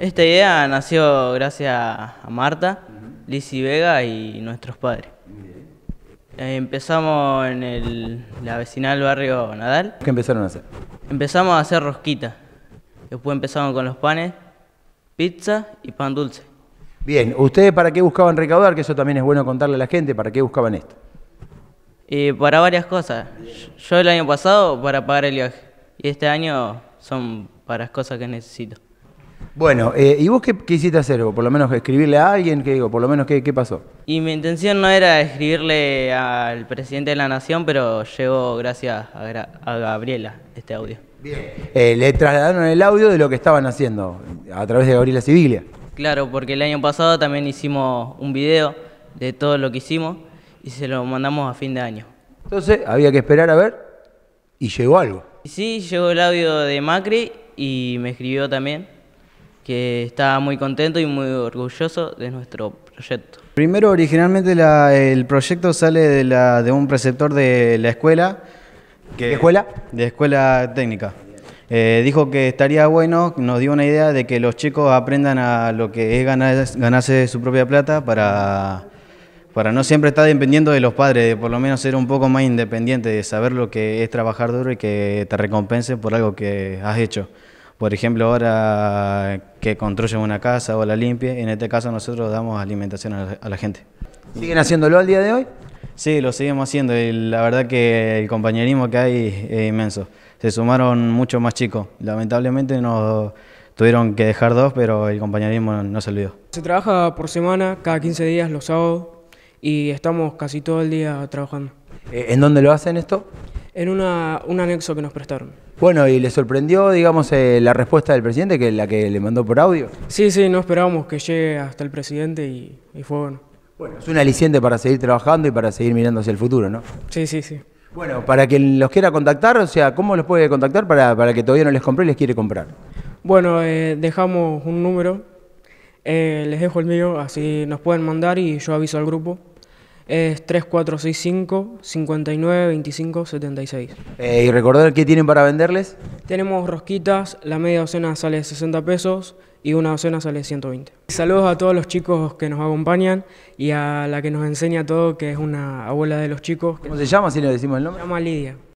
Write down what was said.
Esta idea nació gracias a Marta, Liz y Vega y nuestros padres. Eh, empezamos en el, la vecinal del barrio Nadal. ¿Qué empezaron a hacer? Empezamos a hacer rosquita. Después empezamos con los panes, pizza y pan dulce. Bien, ¿ustedes para qué buscaban recaudar? Que eso también es bueno contarle a la gente, ¿para qué buscaban esto? para varias cosas. Yo el año pasado para pagar el viaje y este año son para las cosas que necesito. Bueno, eh, ¿y vos qué quisiste hacer? por lo menos escribirle a alguien? ¿Qué digo? ¿Por lo menos qué, pasó? Y mi intención no era escribirle al presidente de la nación, pero llegó gracias a, Gabriela este audio. Bien. Eh, le trasladaron el audio de lo que estaban haciendo a través de Gabriela Siviglia. Claro, porque el año pasado también hicimos un video de todo lo que hicimos y se lo mandamos a fin de año. Entonces había que esperar a ver y llegó algo. sí, llegó el audio de Macri y me escribió también que está muy contento y muy orgulloso de nuestro proyecto. Primero, originalmente el proyecto sale de, un preceptor de la escuela. ¿De escuela? De escuela técnica. Eh, dijo que estaría bueno, nos dio una idea de que los chicos aprendan a lo que es ganarse su propia plata para, para no siempre estar dependiendo de los padres, de por lo menos ser un poco más independiente, de saber lo que es trabajar duro y que te recompense por algo que has hecho por ejemplo, ahora que construyen una casa o la limpie, en este caso nosotros damos alimentación a la, gente. ¿Siguen haciéndolo al día de hoy? Sí, lo seguimos haciendo y la verdad que el compañerismo que hay es inmenso. Se sumaron muchos más chicos. Lamentablemente nos tuvieron que dejar dos, pero el compañerismo no se olvidó. Se trabaja por semana, cada 15 días, los sábados, y estamos casi todo el día trabajando. Eh, ¿En dónde lo hacen esto? En un anexo que nos prestaron. Bueno, ¿y le sorprendió, digamos, eh, la respuesta del presidente, que la que le mandó por audio? Sí, sí, no esperábamos que llegue hasta el presidente y, fue bueno. Bueno, es un aliciente para seguir trabajando y para seguir mirando hacia el futuro, ¿no? Sí, sí, sí. Bueno, para quien los quiera contactar, o sea, ¿cómo los puede contactar para, para que todavía no les compre y les quiere comprar? Bueno, eh, dejamos un número, eh, les dejo el mío, así nos pueden mandar y yo aviso al grupo es 3465 59 25 76. ¿Y recordar qué tienen para venderles? Tenemos rosquitas, la media docena sale de 60 pesos y una docena sale 120. Saludos a todos los chicos que nos acompañan y a la que nos enseña todo, que es una abuela de los chicos. ¿Cómo se llama si le decimos el nombre? Se llama Lidia.